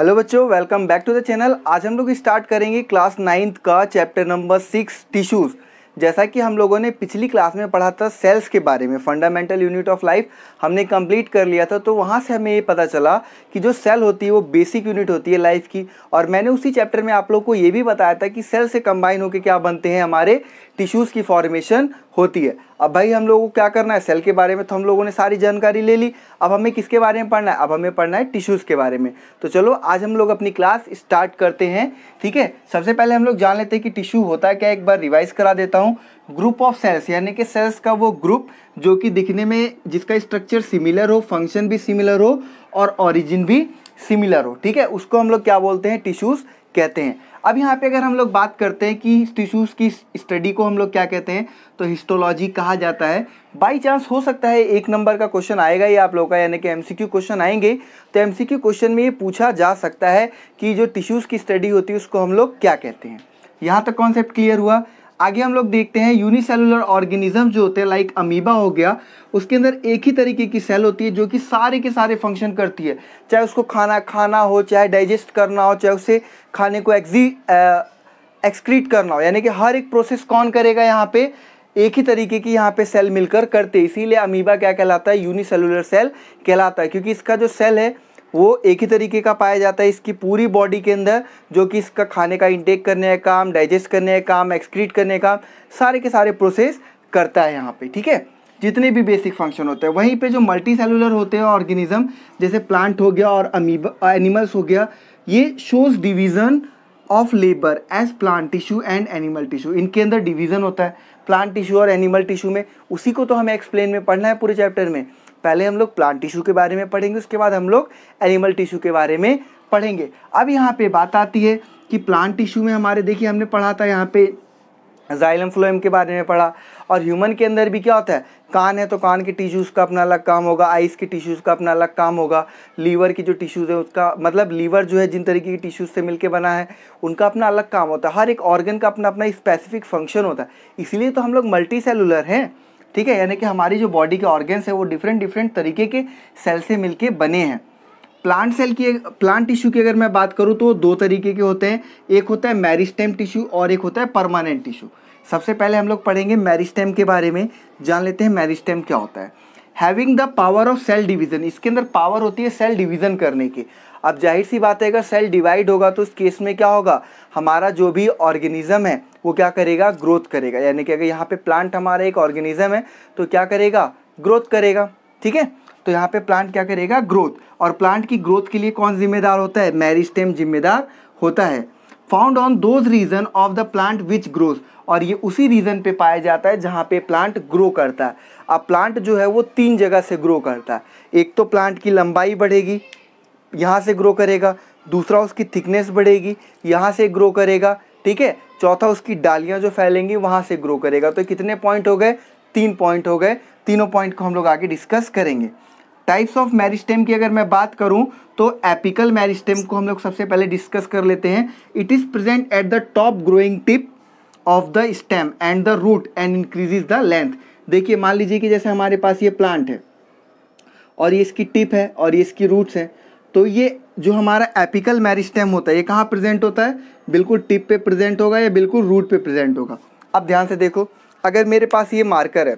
hello बच्चों welcome back to the channel आज हम लोग स्टार्ट करेंगे क्लास नाइन्थ का चैप्टर नंबर सिक्स टिश्यूज़ जैसा कि हम लोगों ने पिछली क्लास में पढ़ा था सेल्स के बारे में फंडामेंटल यूनिट ऑफ लाइफ हमने कंप्लीट कर लिया था तो वहाँ से हमें ये पता चला कि जो सेल होती है वो बेसिक यूनिट होती है लाइफ की और मैंने उसी चैप्टर में आप लोग को ये भी बताया था कि सेल से कंबाइन होकर क्या बनते हैं हमारे टिश्यूज़ की फॉर्मेशन होती है अब भाई हम लोगों को क्या करना है सेल के बारे में तो हम लोगों ने सारी जानकारी ले ली अब हमें किसके बारे में पढ़ना है अब हमें पढ़ना है टिश्यूज़ के बारे में तो चलो आज हम लोग अपनी क्लास स्टार्ट करते हैं ठीक है सबसे पहले हम लोग जान लेते हैं कि टिश्यू होता है क्या एक बार रिवाइज करा देता हूँ हूँ ग्रुप ऑफ सेल्स यानी कि सेल्स का वो ग्रुप जो कि दिखने में जिसका स्ट्रक्चर सिमिलर हो फंक्शन भी सिमिलर हो और ऑरिजिन भी सिमिलर हो ठीक है उसको हम लोग क्या बोलते हैं टिश्यूज़ कहते हैं अब यहाँ पे अगर हम लोग बात करते हैं कि टिश्यूज़ की स्टडी को हम लोग क्या कहते हैं तो हिस्टोलॉजी कहा जाता है बाय चांस हो सकता है एक नंबर का क्वेश्चन आएगा ही आप लोगों का यानी कि एमसीक्यू क्वेश्चन आएंगे तो एमसीक्यू क्वेश्चन में ये पूछा जा सकता है कि जो टिश्यूज़ की स्टडी होती है उसको हम लोग क्या कहते हैं यहाँ तक कॉन्सेप्ट क्लियर हुआ आगे हम लोग देखते हैं यूनिसेलुलर ऑर्गेनिज्म जो होते हैं लाइक अमीबा हो गया उसके अंदर एक ही तरीके की सेल होती है जो कि सारे के सारे फंक्शन करती है चाहे उसको खाना खाना हो चाहे डाइजेस्ट करना हो चाहे उसे खाने को एक्जी एक्सक्रीट करना हो यानी कि हर एक प्रोसेस कौन करेगा यहाँ पे एक ही तरीके की यहाँ पे सेल मिलकर करते इसीलिए अमीबा क्या कहलाता है यूनिसेलुलर सेल कहलाता है क्योंकि इसका जो सेल है वो एक ही तरीके का पाया जाता है इसकी पूरी बॉडी के अंदर जो कि इसका खाने का इंटेक करने का काम डाइजेस्ट करने का काम एक्सक्रीट करने का सारे के सारे प्रोसेस करता है यहाँ पे ठीक है जितने भी बेसिक फंक्शन होते हैं वहीं पे जो मल्टी सेलुलर होते हैं ऑर्गेनिज्म जैसे प्लांट हो गया और अमीब एनिमल्स हो गया ये shows division of labour as plant tissue and animal tissue इनके अंदर डिवीज़न होता है प्लांट टिश्यू और एनिमल टिश्यू में उसी को तो हमें एक्सप्लेन में पढ़ना है पूरे चैप्टर में पहले हम लोग प्लांट टिश्यू के बारे में पढ़ेंगे उसके बाद हम लोग एनिमल टिश्यू के बारे में पढ़ेंगे अब यहाँ पे बात आती है कि प्लांट टिश्यू में हमारे देखिए हमने पढ़ा था यहाँ पे जाइलम फ्लोएम के बारे में पढ़ा और ह्यूमन के अंदर भी क्या होता है कान है तो कान के टिश्यूज़ का अपना अलग काम होगा आइस के टिश्यूज़ का अपना अलग काम होगा लीवर की जो टिश्यूज़ है उसका मतलब लीवर जो है जिन तरीके के टिश्यूज़ से मिलके बना है उनका अपना अलग काम होता है हर एक ऑर्गन का अपना अपना स्पेसिफिक फंक्शन होता है इसीलिए तो हम लोग मल्टी सेलुलर हैं ठीक है यानी कि हमारी जो बॉडी के ऑर्गेन्स है वो डिफरेंट डिफरेंट तरीके के सेल से मिल बने हैं प्लांट सेल की प्लांट टिश्यू की अगर मैं बात करूँ तो दो तरीके के होते हैं एक होता है मैरिस्टेम टिश्यू और एक होता है परमानेंट टिश्यू सबसे पहले हम लोग पढ़ेंगे मैरिस्टेम के बारे में जान लेते हैं मैरिस्टेम क्या होता है having the power of cell division इसके अंदर पावर होती है सेल डिवीज़न करने की अब जाहिर सी बात है अगर सेल डिवाइड होगा तो उस केस में क्या होगा हमारा जो भी ऑर्गेनिज्म है वो क्या करेगा ग्रोथ करेगा यानी कि अगर यहाँ पे प्लांट हमारा एक ऑर्गेनिज्म है तो क्या करेगा ग्रोथ करेगा ठीक है तो यहाँ पे प्लांट क्या करेगा ग्रोथ और प्लांट की ग्रोथ के लिए कौन जिम्मेदार होता है मैरिस्टेम जिम्मेदार होता है found on those region of the plant which growth और ये उसी रीजन पे पाया जाता है जहाँ पे प्लांट ग्रो करता है अब प्लांट जो है वो तीन जगह से ग्रो करता है एक तो प्लांट की लंबाई बढ़ेगी यहाँ से ग्रो करेगा दूसरा उसकी थिकनेस बढ़ेगी यहाँ से ग्रो करेगा ठीक है चौथा उसकी डालियाँ जो फैलेंगी वहाँ से ग्रो करेगा तो कितने पॉइंट हो गए तीन पॉइंट हो गए तीनों पॉइंट को हम लोग आगे डिस्कस करेंगे टाइप्स ऑफ मैरिस्टेम की अगर मैं बात करूं तो एपिकल मैरिस्टेम को हम लोग सबसे पहले डिस्कस कर लेते हैं it is present at the top growing tip of the stem and the root and increase the length देखिए मान लीजिए कि जैसे हमारे पास ये प्लांट है और ये इसकी टिप है और ये इसकी रूट्स हैं तो ये जो हमारा एपिकल मैरिस्टेम होता है ये कहाँ प्रेजेंट होता है बिल्कुल टिप पे प्रेजेंट होगा या बिल्कुल रूट पे प्रेजेंट होगा अब ध्यान से देखो अगर मेरे पास ये मार्कर है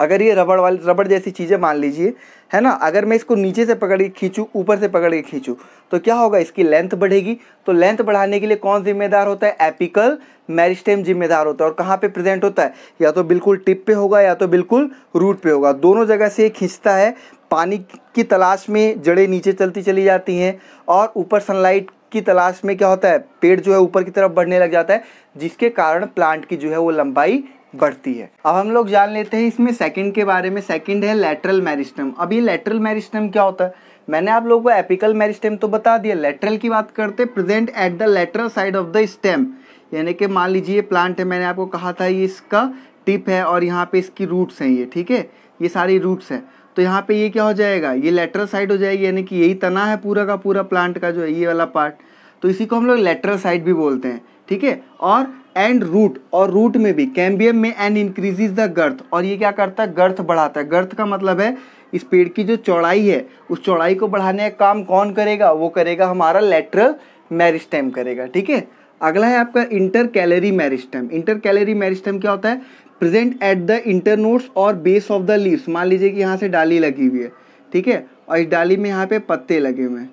अगर ये रबड़ वाली रबड़ जैसी चीज़ें मान लीजिए है ना अगर मैं इसको नीचे से पकड़ के खींचूँ ऊपर से पकड़ के खींचूँ तो क्या होगा इसकी लेंथ बढ़ेगी तो लेंथ बढ़ाने के लिए कौन जिम्मेदार होता है एपिकल मैरिस्टेम जिम्मेदार होता है और कहाँ पे प्रेजेंट होता है या तो बिल्कुल टिप पे होगा या तो बिल्कुल रूट पे होगा दोनों जगह से ये खींचता है पानी की तलाश में जड़ें नीचे चलती चली जाती हैं और ऊपर सनलाइट की तलाश में क्या होता है पेड़ जो है ऊपर की तरफ बढ़ने लग जाता है जिसके कारण प्लांट की जो है वो लंबाई बढ़ती है अब हम लोग जान लेते हैं इसमें सेकंड के बारे में सेकंड है लेटरल मैरिस्टम अब ये लेटरल मैरिस्टम क्या होता है मैंने आप लोगों को एपिकल मैरिस्टेम तो बता दिया लेटरल की बात करते present at the lateral side of the stem यानी कि मान लीजिए प्लांट है मैंने आपको कहा था ये इसका टिप है और यहाँ पे इसकी रूट्स हैं ये ठीक है ये सारी रूट्स हैं तो यहाँ पे ये क्या हो जाएगा ये लेटरल साइड हो जाएगी यानी कि यही तना है पूरा का पूरा प्लांट का जो है ये वाला पार्ट तो इसी को हम लोग लेटरल साइड भी बोलते हैं ठीक है और एंड रूट और रूट में भी कैम्बियम में एंड इंक्रीजेज द गर्थ और ये क्या करता है गर्थ बढ़ाता है गर्थ का मतलब है इस पेड़ की जो चौड़ाई है उस चौड़ाई को बढ़ाने का काम कौन करेगा वो करेगा हमारा लेटरल मैरिस्टेम करेगा ठीक है अगला है आपका intercalary meristem intercalary meristem क्या होता है प्रेजेंट एट द इंटरनोट्स और बेस ऑफ द लीव्स मान लीजिए कि यहाँ से डाली लगी हुई है ठीक है और इस डाली में यहाँ पे पत्ते लगे हुए हैं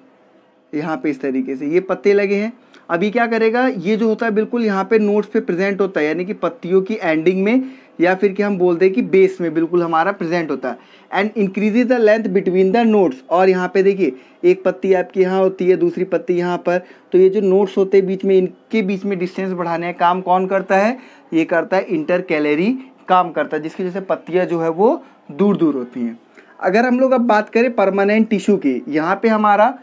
यहाँ पे इस तरीके से ये पत्ते लगे हैं अभी क्या करेगा ये जो होता है बिल्कुल यहाँ पे नोट्स पे प्रेजेंट होता है यानी कि पत्तियों की एंडिंग में या फिर कि हम बोलते हैं कि बेस में बिल्कुल हमारा प्रेजेंट होता है and increases the length between the nodes और यहाँ पे देखिए एक पत्ती आपके यहाँ होती है दूसरी पत्ती यहाँ पर तो ये जो नोट्स होते हैं बीच में इनके बीच में डिस्टेंस बढ़ाने का काम कौन करता है ये करता है इंटर कैलरी काम करता है जिसकी वजह से पत्तियाँ जो है वो दूर दूर होती हैं अगर हम लोग अब बात करें परमानेंट टिश्यू की यहाँ पर हमारा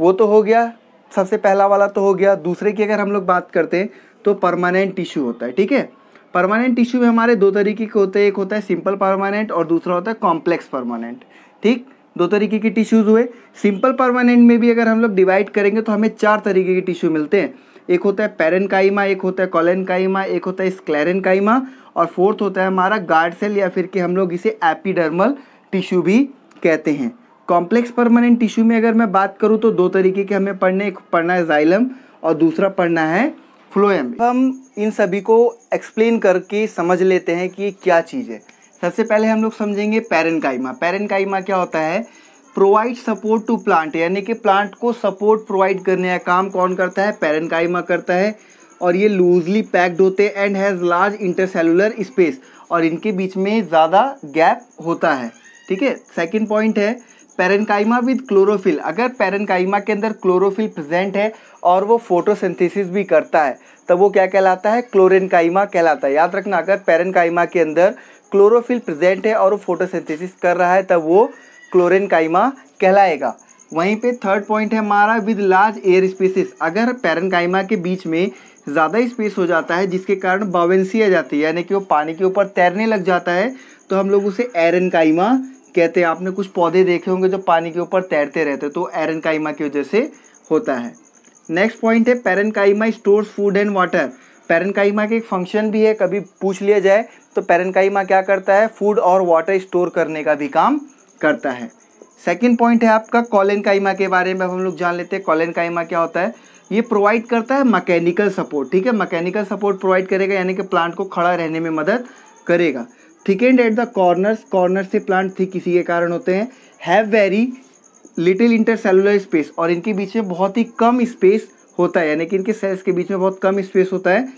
वो तो हो गया सबसे पहला वाला तो हो गया दूसरे की अगर हम लोग बात करते हैं तो परमानेंट टिश्यू होता है ठीक है परमानेंट टिश्यू में हमारे दो तरीके के होते हैं एक होता है सिंपल परमानेंट और दूसरा होता है कॉम्प्लेक्स परमानेंट ठीक दो तरीके के टिश्यूज़ हुए सिंपल परमानेंट में भी अगर हम लोग डिवाइड करेंगे तो हमें चार तरीके के टिश्यू मिलते हैं एक होता है पेरन एक होता है कॉलेन एक होता है स्क्लेरन और फोर्थ होता है हमारा गार्ड सेल या फिर कि हम लोग इसे एपीडर्मल टिश्यू भी कहते हैं कॉम्प्लेक्स परमानेंट टिश्यू में अगर मैं बात करूँ तो दो तरीके के हमें पढ़ने एक पढ़ना है जाइलम और दूसरा पढ़ना है फ्लोएम हम इन सभी को एक्सप्लेन करके समझ लेते हैं कि ये क्या चीज़ है सबसे पहले हम लोग समझेंगे पैरनकाइमा पैरनकाइमा क्या होता है प्रोवाइड सपोर्ट टू प्लांट यानी कि प्लांट को सपोर्ट प्रोवाइड करने का काम कौन करता है पैरनकाइमा करता है और ये लूजली पैक्ड होते हैं and has large intercellular space और इनके बीच में ज़्यादा गैप होता है ठीक है सेकेंड पॉइंट है पेरेंकाइमा विद क्लोरोफिल अगर पेरेंकाइमा के अंदर क्लोरोफिल प्रेजेंट है और वो फोटोसिंथेसिस भी करता है तब तो वो क्या कहलाता है क्लोरेनकाइमा कहलाता है याद रखना अगर पेरेंकाइमा के अंदर क्लोरोफिल प्रेजेंट है और वो फोटोसिंथेसिस कर रहा है तब वो क्लोरेनकाइमा कहलाएगा वहीं पे थर्ड पॉइंट है हमारा विद लार्ज एयर स्पेसिस अगर पेरेंकाइमा के बीच में ज़्यादा स्पेस हो जाता है जिसके कारण बावेंसी आ जाती है यानी कि वो पानी के ऊपर तैरने लग जाता है तो हम लोग उसे एरनकाइमा कहते हैं आपने कुछ पौधे देखे होंगे जो पानी के ऊपर तैरते रहते हैं तो एरनकाइमा की वजह से होता है नेक्स्ट पॉइंट है parenchyma store food and water parenchyma के एक फंक्शन भी है कभी पूछ लिया जाए तो पेरनकाइमा क्या करता है फूड और वाटर स्टोर करने का भी काम करता है सेकेंड पॉइंट है आपका कॉलन काइमा के बारे में हम लोग जान लेते हैं कॉलन काइमा क्या होता है ये प्रोवाइड करता है मैकेनिकल सपोर्ट ठीक है मैकेनिकल सपोर्ट प्रोवाइड करेगा यानी कि प्लांट को खड़ा रहने में मदद करेगा thickened at the corners corner से प्लांट थिक किसी के कारण होते हैं have very little cellular space और इनके बीच में बहुत ही कम स्पेस होता है यानी कि इनके सेल्स के बीच में बहुत कम स्पेस होता है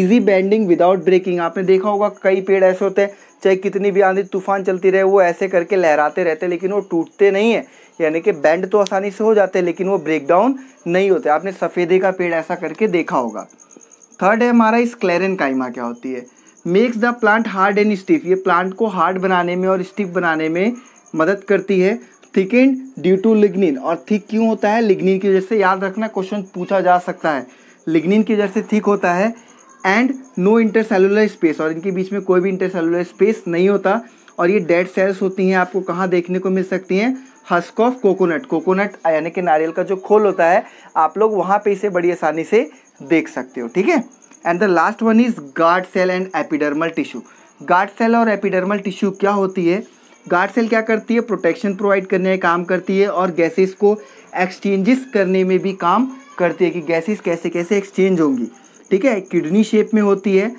ईजी बैंडिंग विदाउट ब्रेकिंग आपने देखा होगा कई पेड़ ऐसे होते हैं चाहे कितनी भी आंधी तूफान चलती रहे वो ऐसे करके लहराते रहते हैं लेकिन वो टूटते नहीं है यानी कि बैंड तो आसानी से हो जाते हैं लेकिन वो ब्रेक डाउन नहीं होते आपने सफ़ेदे का पेड़ ऐसा करके देखा होगा थर्ड है हमारा इस क्लेरिन काइमा क्या होती है makes the plant hard and stiff ये प्लांट को हार्ड बनाने में और स्टिफ बनाने में मदद करती है थिकेंड ड्यू टू लिग्निन और थिक क्यों होता है लिग्निन की वजह से याद रखना क्वेश्चन पूछा जा सकता है लिग्निन की वजह से थिक होता है and no intercellular space और इनके बीच में कोई भी इंटर सेलुलर स्पेस नहीं होता और ये डेड सेल्स होती हैं आपको कहाँ देखने को मिल सकती हैं हस्क ऑफ कोकोनट कोकोनट यानी कि नारियल का जो खोल होता है आप लोग वहाँ पे इसे बड़ी आसानी से देख सकते हो ठीक है and the last one is guard cell and epidermal tissue guard cell और एपिडर्मल टिश्यू क्या होती है गार्ड सेल क्या करती है प्रोटेक्शन प्रोवाइड करने का काम करती है और गैसेस को एक्सचेंजेस करने में भी काम करती है कि गैसेस कैसे कैसे एक्सचेंज होंगी ठीक है किडनी शेप में होती है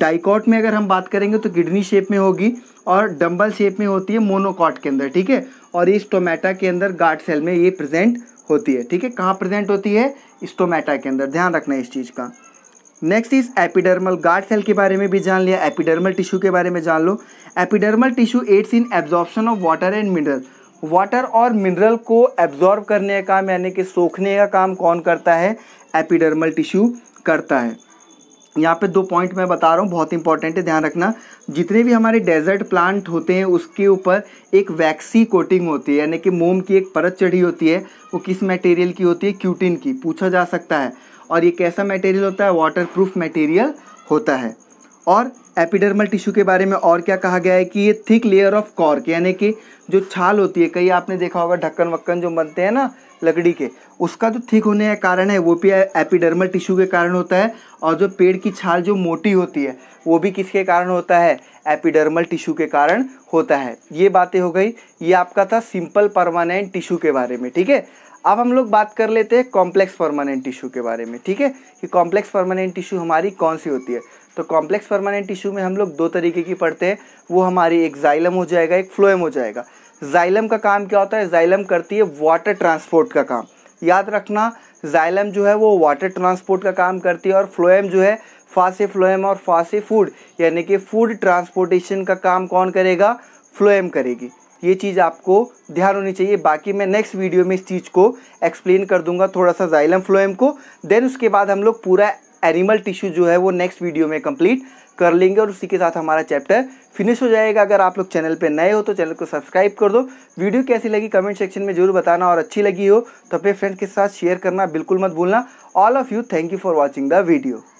डाइकॉट में अगर हम बात करेंगे तो किडनी शेप में होगी और डम्बल शेप में होती है मोनोकॉट के अंदर ठीक है और ये स्टोमेटा के अंदर गार्ड सेल में ये प्रेजेंट होती है ठीक है कहाँ प्रेजेंट होती है स्टोमेटा के अंदर ध्यान रखना है इस चीज़ का नेक्स्ट इस एपिडर्मल गार्ड सेल के बारे में भी जान लिया एपिडर्मल टिश्यू के बारे में जान लो epidermal tissue aids in absorption of water and mineral water और मिनरल को एब्जॉर्ब करने का काम यानी कि सोखने का काम कौन करता है एपिडर्मल टिश्यू करता है यहाँ पे दो पॉइंट मैं बता रहा हूँ बहुत इंपॉर्टेंट है ध्यान रखना जितने भी हमारे डेजर्ट प्लांट होते हैं उसके ऊपर एक वैक्सी कोटिंग होती है यानी कि मोम की एक परत चढ़ी होती है वो किस मटेरियल की होती है क्यूटिन की पूछा जा सकता है और ये कैसा मटेरियल होता है वाटर प्रूफ मटेरियल होता है और एपिडर्मल टिश्यू के बारे में और क्या कहा गया है कि ये थिक लेयर ऑफ कॉर्क यानी कि जो छाल होती है कई आपने देखा होगा ढक्कन वक्कन जो बनते हैं ना लकड़ी के उसका जो थिक होने का कारण है वो भी एपिडर्मल टिश्यू के कारण होता है और जो पेड़ की छाल जो मोटी होती है वो भी किसके कारण होता है एपिडर्मल टिश्यू के कारण होता है ये बातें हो गई ये आपका था सिंपल परमानेंट टिश्यू के बारे में ठीक है अब हम लोग बात कर लेते हैं कॉम्प्लेक्स परमानेंट टिश्यू के बारे में ठीक है कि कॉम्प्लेक्स परमानेंट टिश्यू हमारी कौन सी होती है तो कॉम्प्लेक्स परमानेंट टिश्यू में हम लोग दो तरीके की पढ़ते हैं वो हमारी एक जाइलम हो जाएगा एक फ्लोएम हो जाएगा जाइलम का काम क्या होता है जाइलम करती है वाटर ट्रांसपोर्ट का काम याद रखना जाइलम जो है वो वाटर ट्रांसपोर्ट का काम करती है और फ्लोएम जो है फासे फ्लोएम और फासे फूड यानी कि फूड ट्रांसपोर्टेशन का काम कौन करेगा फ्लोएम करेगी ये चीज़ आपको ध्यान होनी चाहिए बाकी मैं नेक्स्ट वीडियो में इस चीज़ को एक्सप्लेन कर दूंगा थोड़ा सा जाइलम फ्लोएम को देन उसके बाद हम लोग पूरा एनिमल टिश्यू जो है वो नेक्स्ट वीडियो में कंप्लीट कर लेंगे और उसी के साथ हमारा चैप्टर फिनिश हो जाएगा अगर आप लोग चैनल पे नए हो तो चैनल को सब्सक्राइब कर दो वीडियो कैसी लगी कमेंट सेक्शन में जरूर बताना और अच्छी लगी हो तो अपने फ्रेंड के साथ शेयर करना बिल्कुल मत भूलना all of you thank you for watching the video